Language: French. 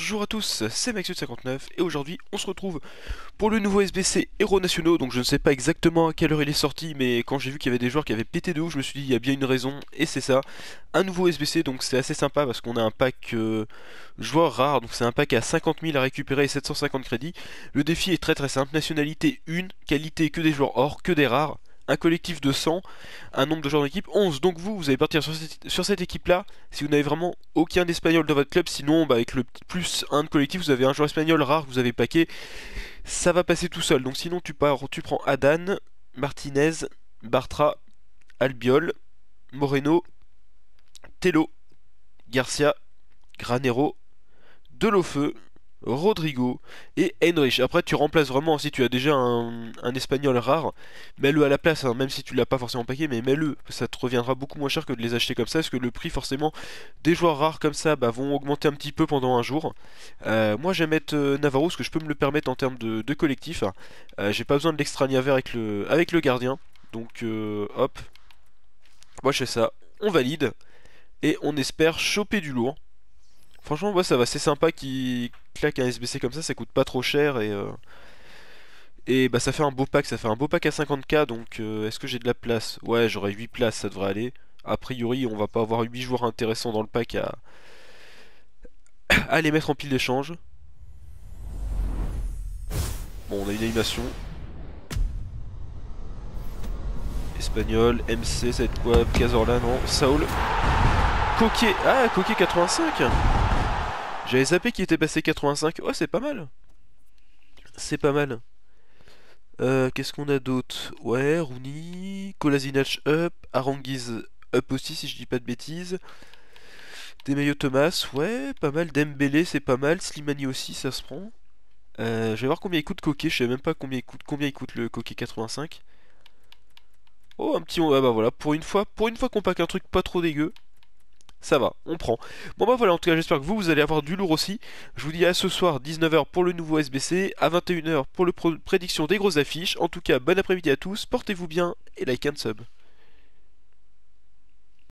Bonjour à tous, c'est max 59 et aujourd'hui on se retrouve pour le nouveau SBC Héros Nationaux. Donc je ne sais pas exactement à quelle heure il est sorti, mais quand j'ai vu qu'il y avait des joueurs qui avaient pété de ouf, je me suis dit il y a bien une raison et c'est ça. Un nouveau SBC, donc c'est assez sympa parce qu'on a un pack euh, joueur rare, donc c'est un pack à 50 000 à récupérer et 750 crédits. Le défi est très très simple nationalité 1, qualité que des joueurs or, que des rares un collectif de 100, un nombre de joueurs d'équipe 11. Donc vous, vous allez partir sur cette, équipe-là si vous n'avez vraiment aucun d'espagnol dans votre club. Sinon, bah, avec le plus 1 de collectif, vous avez un joueur espagnol rare, vous avez paquet. Ça va passer tout seul. Donc sinon, tu, pars, tu prends Adan, Martinez, Bartra, Albiol, Moreno, Tello, Garcia, Granero, Delofeu, Rodrigo et Heinrich. Après, tu remplaces vraiment si tu as déjà un, espagnol rare, mets-le à la place, hein, même si tu l'as pas forcément payé, mais mets-le. Ça te reviendra beaucoup moins cher que de les acheter comme ça, parce que le prix, forcément, des joueurs rares comme ça bah, vont augmenter un petit peu pendant un jour. Euh, moi, j'aime mettre euh, Navarro, parce que je peux me le permettre en termes de, collectif. Euh, j'ai pas besoin de l'extra vert avec le, avec le gardien. Donc, hop. Moi, je fais ça. On valide. Et on espère choper du lourd. Franchement, ouais, ça va, c'est sympa qui claque un SBC comme ça, ça coûte pas trop cher et. Euh, et bah ça fait un beau pack, ça fait un beau pack à 50k donc euh, est-ce que j'ai de la place Ouais j'aurais 8 places, ça devrait aller. A priori on va pas avoir 8 joueurs intéressants dans le pack à, les mettre en pile d'échange. Bon on a une animation. Espagnol, MC, ça va être quoi Cazorla, non Saul. Coquet, ah Coquet 85 j'avais zappé qu'il était passé 85. Oh, c'est pas mal. C'est pas mal. Euh, qu'est-ce qu'on a d'autre Ouais, Rooney, Kolasinac up, Aranguiz up aussi, si je dis pas de bêtises. Demeyo Thomas, ouais, pas mal. Dembélé, c'est pas mal. Slimani aussi, ça se prend. Euh, je vais voir combien il coûte Coquet. Je sais même pas combien il coûte, combien le Coquet 85. Oh, un petit... Ah bah voilà, pour une fois, pour une fois qu'on pack un truc pas trop dégueu ça va, on prend. Bon bah voilà, en tout cas j'espère que vous, vous allez avoir du lourd aussi. Je vous dis à ce soir 19h pour le nouveau SBC, à 21h pour le prédiction des grosses affiches. En tout cas, bon après-midi à tous, portez-vous bien et like and sub.